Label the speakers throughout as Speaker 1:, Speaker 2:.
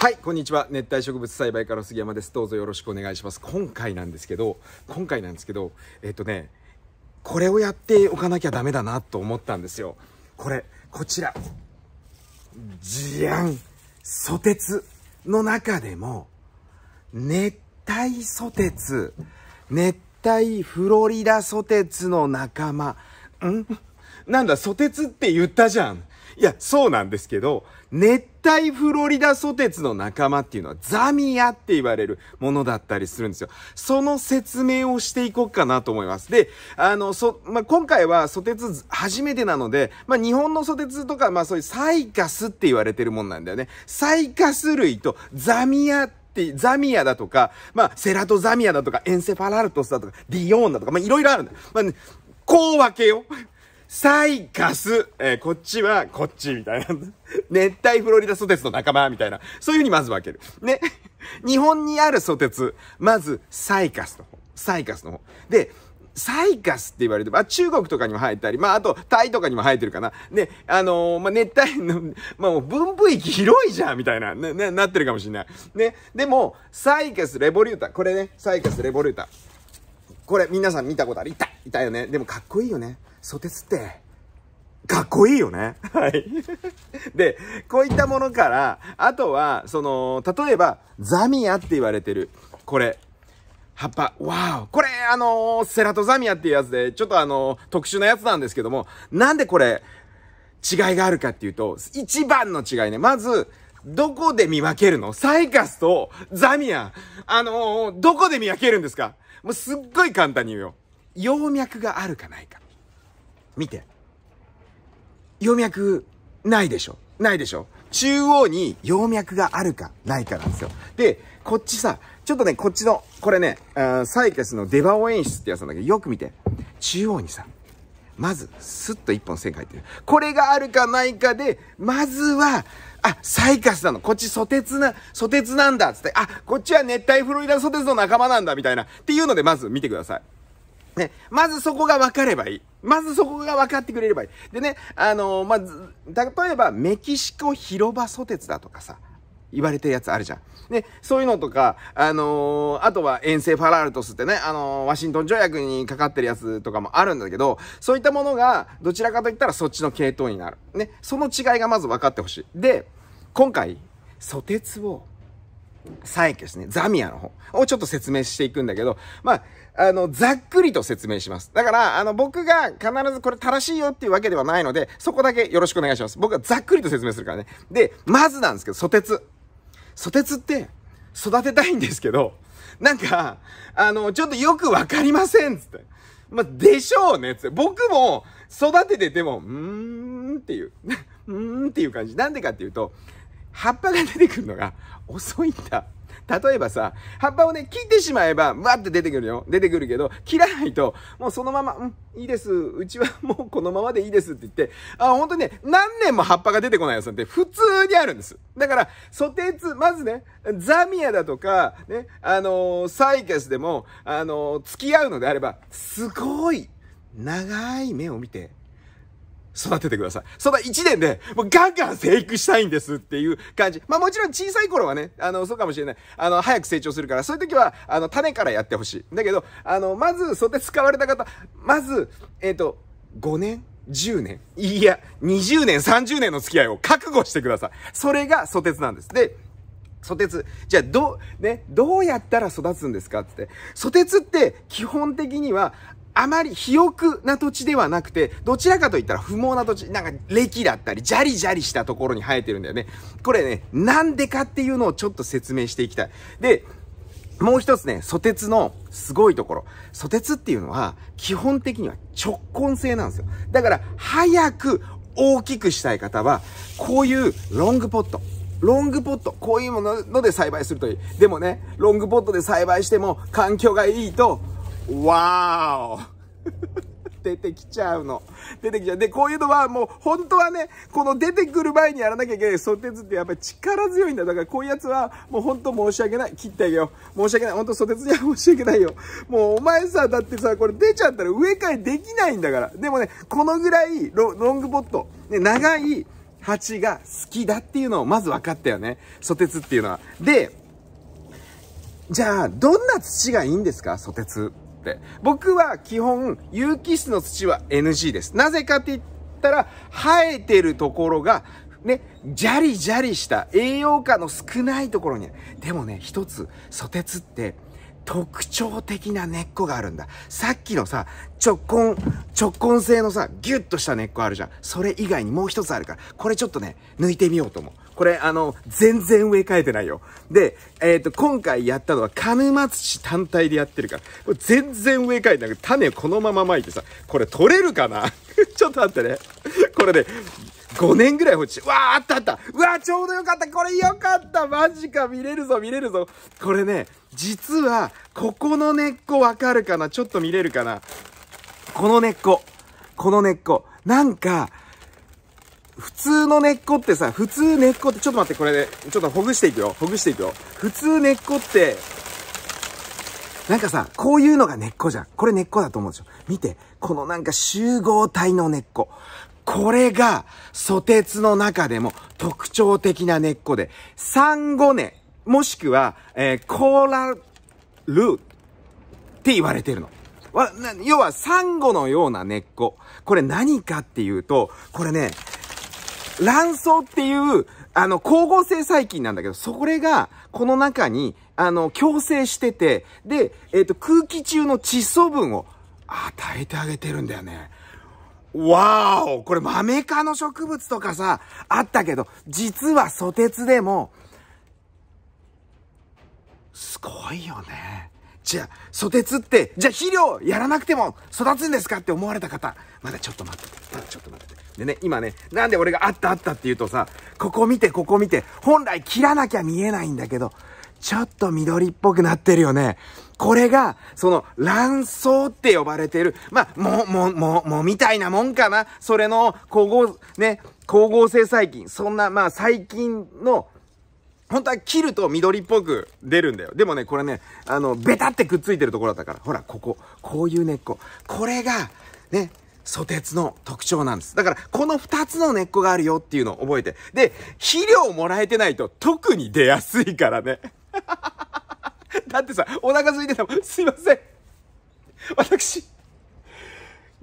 Speaker 1: はい、こんにちは。熱帯植物栽培から杉山です。どうぞよろしくお願いします。今回なんですけど、今回なんですけど、えっとね、これをやっておかなきゃダメだなと思ったんですよ。これ、こちら。じゃんソテツの中でも、熱帯ソテツ、熱帯フロリダソテツの仲間、んなんだ、ソテツって言ったじゃん。いや、そうなんですけど、熱帯フロリダソテツの仲間っていうのはザミアって言われるものだったりするんですよ。その説明をしていこうかなと思います。で、あの、そ、まあ、今回はソテツ初めてなので、まあ、日本のソテツとか、まあ、そういうサイカスって言われてるもんなんだよね。サイカス類とザミアってザミアだとか、まあ、セラトザミアだとか、エンセファラルトスだとか、ディオーンだとか、まあ、いろいろあるんだ。まあ、ね、こう分けよう。サイカス、えー、こっちはこっちみたいな。熱帯フロリダソテツの仲間みたいな。そういうふうにまず分ける。ね。日本にあるソテツ、まずサイカスの方。サイカスの方。で、サイカスって言われて、まあ、中国とかにも生えたり、まあ、あと、タイとかにも生えてるかな。で、あのー、まあ、熱帯の、まあ、もう分布域広いじゃんみたいな、ね、ね、なってるかもしれない。ね。でも、サイカスレボリュータ。これね、サイカスレボリュータ。これ、皆さん見たことあるいたいたよね。でも、かっこいいよね。ソテツって、かっこいいよね。はい。で、こういったものから、あとは、その、例えば、ザミアって言われてる。これ。葉っぱ。わお。これ、あのー、セラトザミアっていうやつで、ちょっとあのー、特殊なやつなんですけども、なんでこれ、違いがあるかっていうと、一番の違いね。まず、どこで見分けるのサイカスとザミアあのー、どこで見分けるんですかもうすっごい簡単に言うよ。葉脈があるかないか。見て。葉脈、ないでしょないでしょ中央に葉脈があるか、ないかなんですよ。で、こっちさ、ちょっとね、こっちの、これね、サイケスの出番を演出ってやつなんだけど、よく見て。中央にさ、まず、スッと一本線書いてる。これがあるかないかで、まずは、あ、サイカスなの。こっち、ソテツな、ソテツなんだ。つって、あ、こっちは熱帯フロリダソテツの仲間なんだ、みたいな。っていうので、まず見てください。ね、まずそこが分かればいい。まずそこが分かってくれればいい。でね、あのー、まあ、例えば、メキシコ広場蘇鉄だとかさ、言われてるやつあるじゃん。ね、そういうのとか、あのー、あとは遠征ファラルトスってね、あのー、ワシントン条約にかかってるやつとかもあるんだけど、そういったものが、どちらかといったらそっちの系統になる。ね、その違いがまず分かってほしい。で、今回、蘇鉄を、ですね、ザミアの方をちょっと説明していくんだけど、まあ、あの、ざっくりと説明します。だから、あの、僕が必ずこれ正しいよっていうわけではないので、そこだけよろしくお願いします。僕はざっくりと説明するからね。で、まずなんですけど、ソテツ。ソテツって育てたいんですけど、なんか、あの、ちょっとよくわかりませんつって。まあ、でしょうねつって。僕も育ててても、うーんっていう、うーんっていう感じ。なんでかっていうと、葉っぱが出てくるのが遅いんだ。例えばさ、葉っぱをね、切ってしまえば、わって出てくるよ。出てくるけど、切らないと、もうそのまま、うん、いいです。うちはもうこのままでいいですって言って、あ、本当にね、何年も葉っぱが出てこないやつなんて普通にあるんです。だから、ソテツ、まずね、ザミヤだとか、ね、あのー、サイケスでも、あのー、付き合うのであれば、すごい、長い目を見て、育ててください。その1年で、もうガンガン生育したいんですっていう感じ。まあもちろん小さい頃はね、あの、そうかもしれない。あの、早く成長するから、そういう時は、あの、種からやってほしい。だけど、あの、まず、そて使われた方、まず、えっ、ー、と、5年10年いや、20年、30年の付き合いを覚悟してください。それがソテツなんです。で、ソテツ。じゃあ、ど、ね、どうやったら育つんですかって。ソテツって基本的には、あまり肥沃な土地ではなくて、どちらかといったら不毛な土地、なんか歴だったり、ジャリジャリしたところに生えてるんだよね。これね、なんでかっていうのをちょっと説明していきたい。で、もう一つね、ソテツのすごいところ。ソテツっていうのは、基本的には直根性なんですよ。だから、早く大きくしたい方は、こういうロングポット。ロングポット、こういうもので栽培するといい。でもね、ロングポットで栽培しても環境がいいと、わーお出てきちゃうの。出てきちゃう。で、こういうのはもう本当はね、この出てくる前にやらなきゃいけないソテツってやっぱり力強いんだ。だからこういうやつはもう本当申し訳ない。切ってあげよう。申し訳ない。本当ソテツには申し訳ないよ。もうお前さ、だってさ、これ出ちゃったら植え替えできないんだから。でもね、このぐらいロングポット、ね、長い鉢が好きだっていうのをまず分かったよね。ソテツっていうのは。で、じゃあ、どんな土がいいんですかソテツ。って。僕は基本、有機質の土は NG です。なぜかって言ったら、生えてるところが、ね、じゃりじゃりした栄養価の少ないところにでもね、一つ、ソテツって、特徴的な根っこがあるんだ。さっきのさ、直根、直根性のさ、ギュッとした根っこあるじゃん。それ以外にもう一つあるから、これちょっとね、抜いてみようと思う。これ、あの、全然植え替えてないよ。で、えっ、ー、と、今回やったのは、鹿沼土単体でやってるから、これ全然植え替えてなくて、種このまま巻いてさ、これ取れるかな ちょっと待ってね。これね、5年ぐらい放置わー、あったあった。うわー、ちょうどよかった。これよかった。マジか。見れるぞ、見れるぞ。これね、実は、ここの根っこわかるかなちょっと見れるかなこの根っこ。この根っこ。なんか、普通の根っこってさ、普通根っこって、ちょっと待って、これで、ね、ちょっとほぐしていくよ。ほぐしていくよ。普通根っこって、なんかさ、こういうのが根っこじゃん。これ根っこだと思うでしょ。見て、このなんか集合体の根っこ。これが、ソテツの中でも特徴的な根っこで、サンゴ根、もしくは、えー、コーラルって言われてるの。要は、サンゴのような根っこ。これ何かっていうと、これね、卵巣っていう、あの、光合成細菌なんだけど、それが、この中に、あの、共生してて、で、えっ、ー、と、空気中の窒素分を与えてあげてるんだよね。わーおこれマメ科の植物とかさ、あったけど、実はソテツでも、すごいよね。じゃあ、ソテツって、じゃあ肥料やらなくても育つんですかって思われた方、まだちょっと待ってて、まだちょっと待ってて。でね、今ね、なんで俺があったあったって言うとさ、ここ見て、ここ見て、本来切らなきゃ見えないんだけど、ちょっと緑っぽくなってるよね。これが、その、卵巣って呼ばれてる、まあ、も、も、も、もみたいなもんかな。それの、光合、ね、光合成細菌。そんな、まあ、細菌の、本当は切ると緑っぽく出るんだよ。でもね、これね、あの、ベタってくっついてるところだったから。ほら、ここ。こういう根っこ。これが、ね、ソテツの特徴なんです。だから、この2つの根っこがあるよっていうのを覚えて。で、肥料をもらえてないと特に出やすいからね。だってさ、お腹空いてたもん。すいません。私、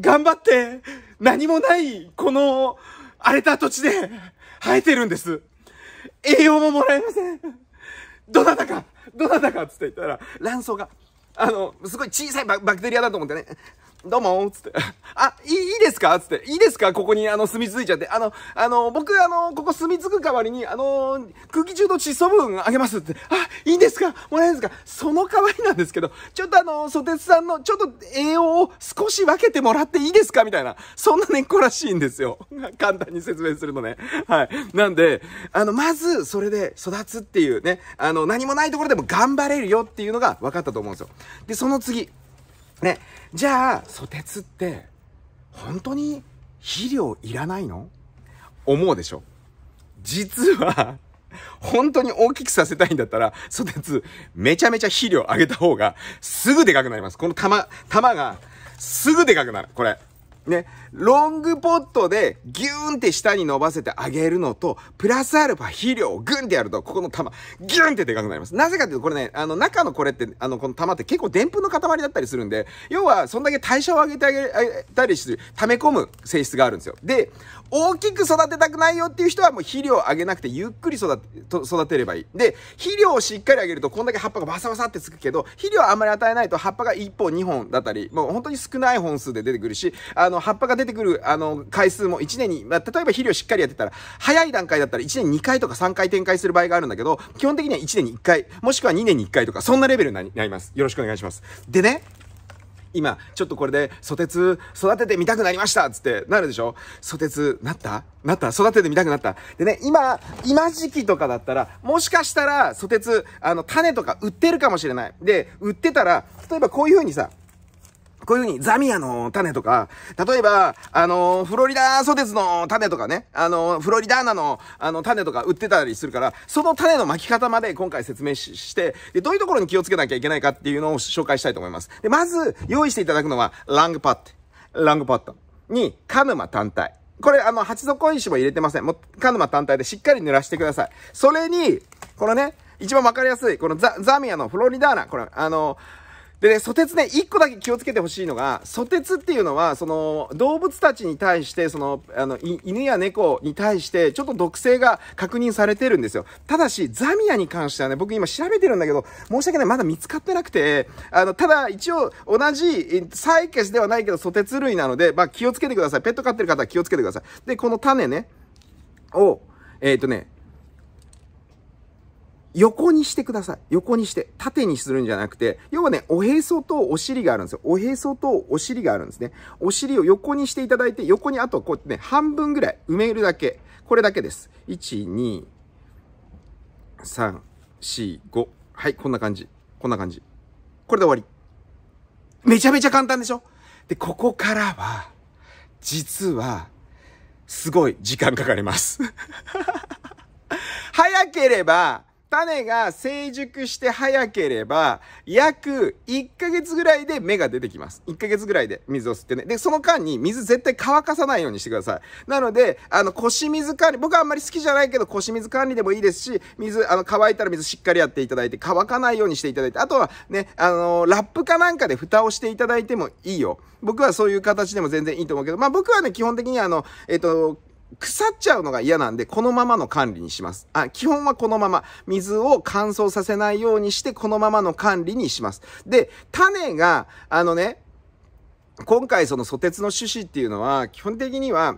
Speaker 1: 頑張って、何もない、この、荒れた土地で生えてるんです。栄養ももらえません。どなたか、どなたかっつって言ったら、卵巣が、あの、すごい小さいバクテリアだと思ってね、どうもつって。あ、いい、いいですかつって。いいですかここに、あの、住み着いちゃって。あの、あの、僕、あの、ここ住み着く代わりに、あの、空気中の窒素分あげますって。あ、いいんですかもらえるんですかその代わりなんですけど、ちょっとあの、ソテツさんの、ちょっと栄養を少し分けてもらっていいですかみたいな。そんな根っこらしいんですよ。簡単に説明するのね。はい。なんで、あの、まず、それで育つっていうね、あの、何もないところでも頑張れるよっていうのが分かったと思うんですよ。で、その次。ね。じゃあ、ソテツって、本当に肥料いらないの思うでしょ実は本当に大きくさせたいんだったら、ソテツ、めちゃめちゃ肥料あげた方が、すぐでかくなります。この玉、玉が、すぐでかくなる。これ。ね、ロングポットでギューンって下に伸ばせてあげるのと、プラスアルファ肥料をグンってやると、ここの玉、ギューンってでかくなります。なぜかというと、これね、あの、中のこれって、あの、この玉って結構でんぷんの塊だったりするんで、要は、そんだけ代謝を上げてあげたりする、溜め込む性質があるんですよ。で、大きく育てたくないよっていう人はもう肥料をあげなくて、ゆっくり育て、育てればいい。で、肥料をしっかりあげると、こんだけ葉っぱがバサバサってつくけど、肥料あんまり与えないと葉っぱが1本2本だったり、もう本当に少ない本数で出てくるし、あの、の、葉っぱが出てくる、あの、回数も1年に、まあ、例えば肥料しっかりやってたら、早い段階だったら1年に2回とか3回展開する場合があるんだけど、基本的には1年に1回、もしくは2年に1回とか、そんなレベルになります。よろしくお願いします。でね、今、ちょっとこれで、ソテツ育ててみたくなりましたつって、なるでしょソテツ、なったなった育ててみたくなったでね、今、今時期とかだったら、もしかしたら、ソテツ、あの、種とか売ってるかもしれない。で、売ってたら、例えばこういう風にさ、こういう風にザミアの種とか、例えば、あの、フロリダソテツの種とかね、あの、フロリダーナの、あの、種とか売ってたりするから、その種の巻き方まで今回説明して、で、どういうところに気をつけなきゃいけないかっていうのを紹介したいと思います。で、まず、用意していただくのは、ラングパッド。ラングパッドに、カヌマ単体。これ、あの、鉢底石も入れてません。もう、カヌマ単体でしっかり濡らしてください。それに、このね、一番わかりやすい、このザ、ザミアのフロリダーナ、これ、あの、でね、ソテツね、一個だけ気をつけてほしいのが、ソテツっていうのは、その、動物たちに対して、その、あの、犬や猫に対して、ちょっと毒性が確認されてるんですよ。ただし、ザミアに関してはね、僕今調べてるんだけど、申し訳ない、まだ見つかってなくて、あの、ただ、一応、同じ、採血ではないけど、ソテツ類なので、まあ、気をつけてください。ペット飼ってる方は気をつけてください。で、この種ね、を、えっ、ー、とね、横にしてください。横にして。縦にするんじゃなくて、要はね、おへそとお尻があるんですよ。おへそとお尻があるんですね。お尻を横にしていただいて、横にあとこうやってね、半分ぐらい埋めるだけ。これだけです。1、2、3、4、5。はい、こんな感じ。こんな感じ。これで終わり。めちゃめちゃ簡単でしょで、ここからは、実は、すごい時間かかります 早ければ、種が成熟して早ければ、約1ヶ月ぐらいで芽が出てきます。1ヶ月ぐらいで水を吸ってね。で、その間に水絶対乾かさないようにしてください。なので、あの、腰水管理、僕はあんまり好きじゃないけど、腰水管理でもいいですし、水、あの、乾いたら水しっかりやっていただいて、乾かないようにしていただいて、あとはね、あの、ラップかなんかで蓋をしていただいてもいいよ。僕はそういう形でも全然いいと思うけど、まあ僕はね、基本的にあの、えっ、ー、と、腐っちゃうのが嫌なんで、このままの管理にします。あ、基本はこのまま。水を乾燥させないようにして、このままの管理にします。で、種が、あのね、今回そのソテツの種子っていうのは、基本的には、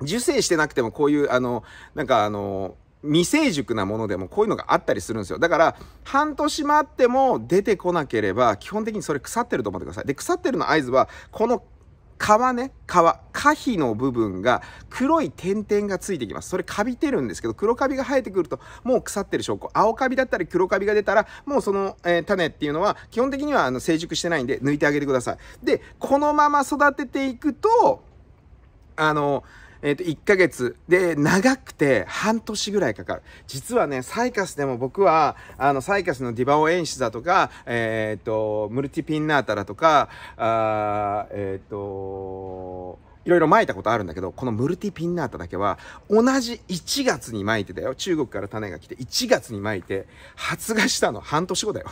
Speaker 1: 受精してなくてもこういう、あの、なんかあの、未成熟なものでもこういうのがあったりするんですよ。だから、半年待っても出てこなければ、基本的にそれ腐ってると思ってください。で、腐ってるの合図は、この皮ね、皮、花皮の部分が黒い点々がついてきます。それカビてるんですけど、黒カビが生えてくるともう腐ってる証拠。青カビだったり黒カビが出たら、もうその、えー、種っていうのは基本的にはあの成熟してないんで抜いてあげてください。で、このまま育てていくと、あの、えっ、ー、と、1ヶ月。で、長くて半年ぐらいかかる。実はね、サイカスでも僕は、あの、サイカスのディバオ演出だとか、えっ、ー、と、ムルティピンナータだとか、あえっ、ー、と、いろいろ巻いたことあるんだけど、このムルティピンナータだけは、同じ1月に巻いてだよ。中国から種が来て、1月に巻いて、発芽したの半年後だよ。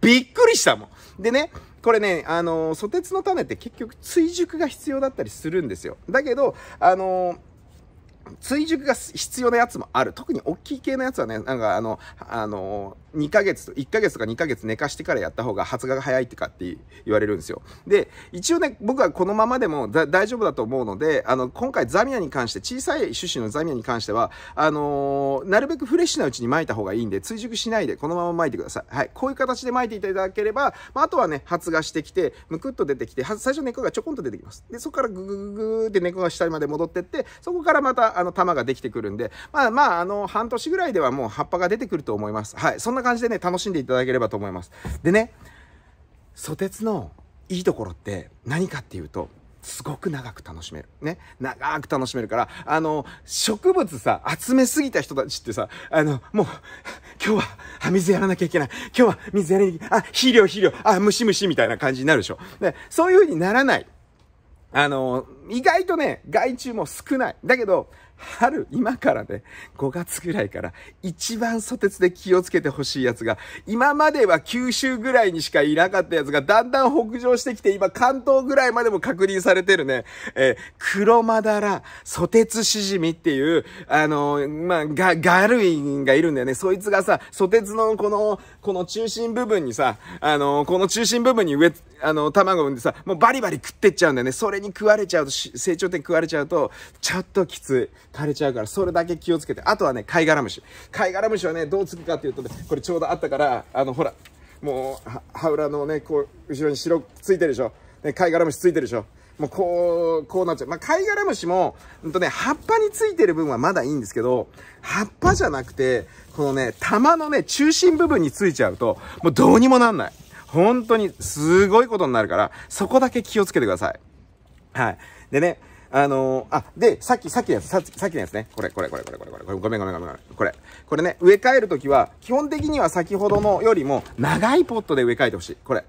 Speaker 1: びっくりしたもん。でね、これね、あのー、ソテツの種って結局追熟が必要だったりするんですよ。だけど、あのー追熟が必要なやつもある。特に大きい系のやつはね、なんかあの、あの、2ヶ月と、1ヶ月とか2ヶ月寝かしてからやった方が発芽が早いってかって言われるんですよ。で、一応ね、僕はこのままでも大丈夫だと思うので、あの、今回ザミアに関して、小さい種子のザミアに関しては、あのー、なるべくフレッシュなうちに巻いた方がいいんで、追熟しないでこのまま巻いてください。はい。こういう形で巻いていただければ、まあ、あとはね、発芽してきて、むくっと出てきて、最初根っこがちょこんと出てきます。で、そこからぐぐぐぐーって根っこが下まで戻ってって、そこからまた、あの、玉ができてくるんで、まあまあ、あの、半年ぐらいではもう葉っぱが出てくると思います。はい。そんな感じでね、楽しんでいただければと思います。でね、ソテツのいいところって何かっていうと、すごく長く楽しめる。ね。長く楽しめるから、あの、植物さ、集めすぎた人たちってさ、あの、もう、今日は、水やらなきゃいけない。今日は水やりに、あ、肥料肥料、あ、虫虫みたいな感じになるでしょ。で、そういう風にならない。あの、意外とね、害虫も少ない。だけど、春、今からね、5月ぐらいから一番ソテツで気をつけてほしいやつが、今までは九州ぐらいにしかいなかったやつが、だんだん北上してきて、今関東ぐらいまでも確認されてるね、えー、黒マダラ、テツシジミっていう、あのー、まあ、ガ、ガルインがいるんだよね。そいつがさ、テツのこの、この中心部分にさ、あのー、この中心部分に植あの、卵産んでさ、もうバリバリ食ってっちゃうんだよね。それに食われちゃうと、成長点食われちゃうと、ちょっときつい。枯れちゃうから、それだけ気をつけて。あとはね、貝殻虫。貝殻虫はね、どうつくかっていうとね、これちょうどあったから、あの、ほら、もう、羽裏のね、こう、後ろに白ついてるでしょ。ね、貝殻虫ついてるでしょ。もうこう、こうなっちゃう。まあ、貝殻虫も、んとね、葉っぱについてる分はまだいいんですけど、葉っぱじゃなくて、このね、玉のね、中心部分についちゃうと、もうどうにもなんない。本当に、すごいことになるから、そこだけ気をつけてください。はい。でね、あのー、あ、で、さっき、さっきのやつ、さっきのやつね。これ、これ、これ、これ、これ、これ、ごめん、ごめん、ごめん、これ。これね、植え替えるときは、基本的には先ほどのよりも、長いポットで植え替えてほしい。これ。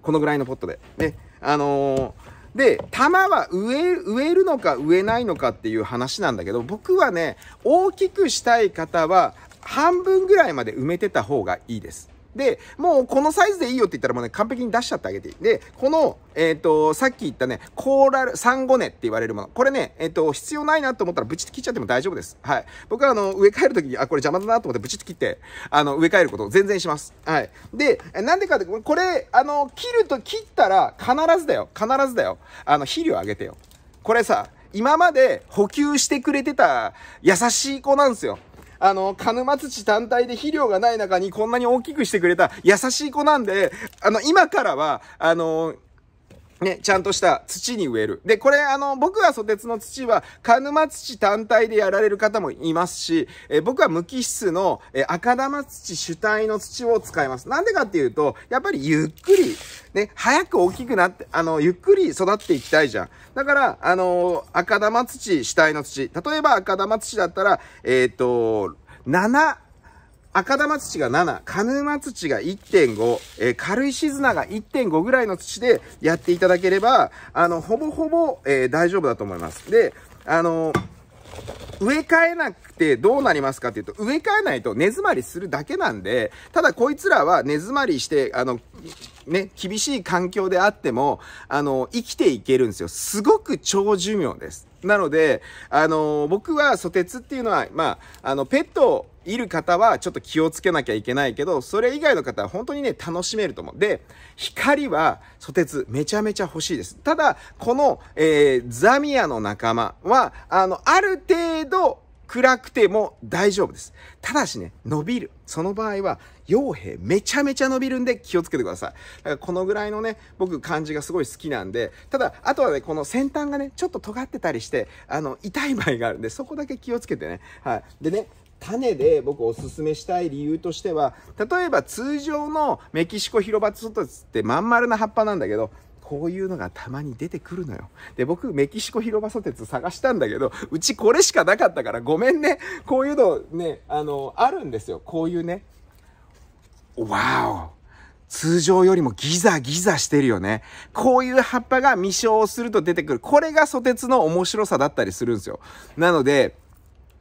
Speaker 1: このぐらいのポットで。ね。あのー、で、玉は植え、植えるのか植えないのかっていう話なんだけど、僕はね、大きくしたい方は、半分ぐらいまで埋めてた方がいいです。で、もうこのサイズでいいよって言ったらもうね、完璧に出しちゃってあげていい。で、この、えっ、ー、と、さっき言ったね、コーラル、サンゴネって言われるもの。これね、えっ、ー、と、必要ないなと思ったらブチって切っちゃっても大丈夫です。はい。僕はあの、植え替えるときに、あ、これ邪魔だなと思ってブチって切って、あの、植え替えることを全然します。はい。で、なんでかって、これ、あの、切ると、切ったら必ずだよ。必ずだよ。あの、肥料あげてよ。これさ、今まで補給してくれてた優しい子なんですよ。あの、鹿沼土単体で肥料がない中にこんなに大きくしてくれた優しい子なんで、あの、今からは、あの、ね、ちゃんとした土に植える。で、これ、あの、僕はソテツの土は、鹿沼土単体でやられる方もいますし、え僕は無機質の、え赤玉土主体の土を使います。なんでかっていうと、やっぱりゆっくり、ね、早く大きくなって、あの、ゆっくり育っていきたいじゃん。だから、あの赤玉土主体の土。例えば赤玉土だったら、えっ、ー、と、7、赤玉土が7、鹿沼土が1.5、えー、軽石砂が1.5ぐらいの土でやっていただければ、あの、ほぼほぼ、えー、大丈夫だと思います。で、あの植え替えなくてどうなりますかっていうと、植え替えないと根詰まりするだけなんで、ただこいつらは根詰まりして、あの、ね、厳しい環境であっても、あの、生きていけるんですよ。すごく超寿命です。なので、あの、僕はソテツっていうのは、まあ、あの、ペットいる方はちょっと気をつけなきゃいけないけど、それ以外の方は本当にね、楽しめると思う。で、光は、ソテツ、めちゃめちゃ欲しいです。ただ、この、えー、ザミアの仲間は、あの、ある程度、暗くても大丈夫です。ただしね、伸びる。その場合は、傭兵めちゃめちゃ伸びるんで気をつけてください。だからこのぐらいのね、僕感じがすごい好きなんで、ただ、あとはね、この先端がね、ちょっと尖ってたりして、あの、痛い場合があるんで、そこだけ気をつけてね。はい。でね、種で僕おすすめしたい理由としては、例えば通常のメキシコ広場ツトツってまん丸な葉っぱなんだけど、こういうのがたまに出てくるのよ。で、僕、メキシコ広場ソテツ探したんだけど、うちこれしかなかったからごめんね。こういうのね、あの、あるんですよ。こういうね。わお通常よりもギザギザしてるよね。こういう葉っぱが未生すると出てくる。これがソテツの面白さだったりするんですよ。なので、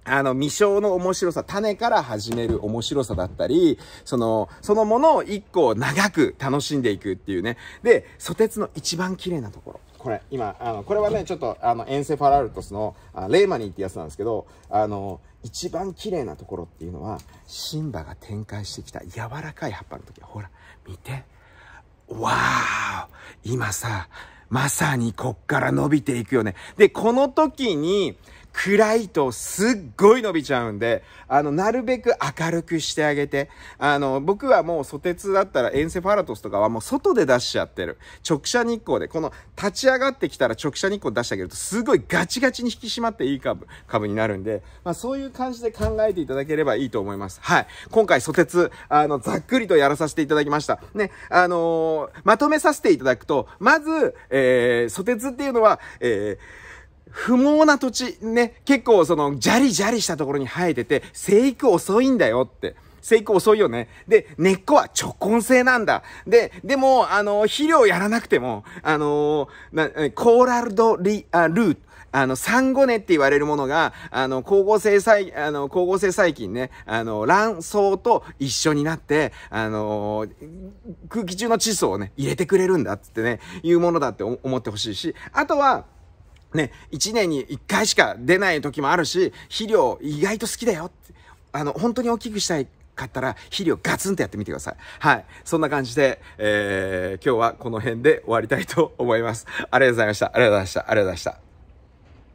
Speaker 1: あの、未生の面白さ、種から始める面白さだったり、その、そのものを一個長く楽しんでいくっていうね。で、ソテツの一番綺麗なところ。これ、今、あの、これはね、ちょっと、あの、エンセファラルトスの、あレーマニーってやつなんですけど、あの、一番綺麗なところっていうのは、シンバが展開してきた柔らかい葉っぱの時、ほら、見て。わー今さ、まさにこっから伸びていくよね。で、この時に、暗いとすっごい伸びちゃうんで、あの、なるべく明るくしてあげて、あの、僕はもうソテツだったらエンセファラトスとかはもう外で出しちゃってる。直射日光で、この立ち上がってきたら直射日光出してあげるとすごいガチガチに引き締まっていい株、株になるんで、まあそういう感じで考えていただければいいと思います。はい。今回ソテツ、あの、ざっくりとやらさせていただきました。ね、あのー、まとめさせていただくと、まず、えー、ソテツっていうのは、えー、不毛な土地、ね、結構その、ジャリジャリしたところに生えてて、生育遅いんだよって。生育遅いよね。で、根っこは直根性なんだ。で、でも、あの、肥料やらなくても、あの、なコーラルドリ、あルート、あの、ンゴネって言われるものが、あの、光合成細、あの、光合成細菌ね、あの、卵巣と一緒になって、あの、空気中の窒素をね、入れてくれるんだっつってね、いうものだって思ってほしいし、あとは、ね、1年に1回しか出ない時もあるし、肥料意外と好きだよって、あの、本当に大きくしたいかったら肥料ガツンとやってみてください。はい。そんな感じで、えー、今日はこの辺で終わりたいと思います。ありがとうございました。ありがとうございました。ありがとうございました。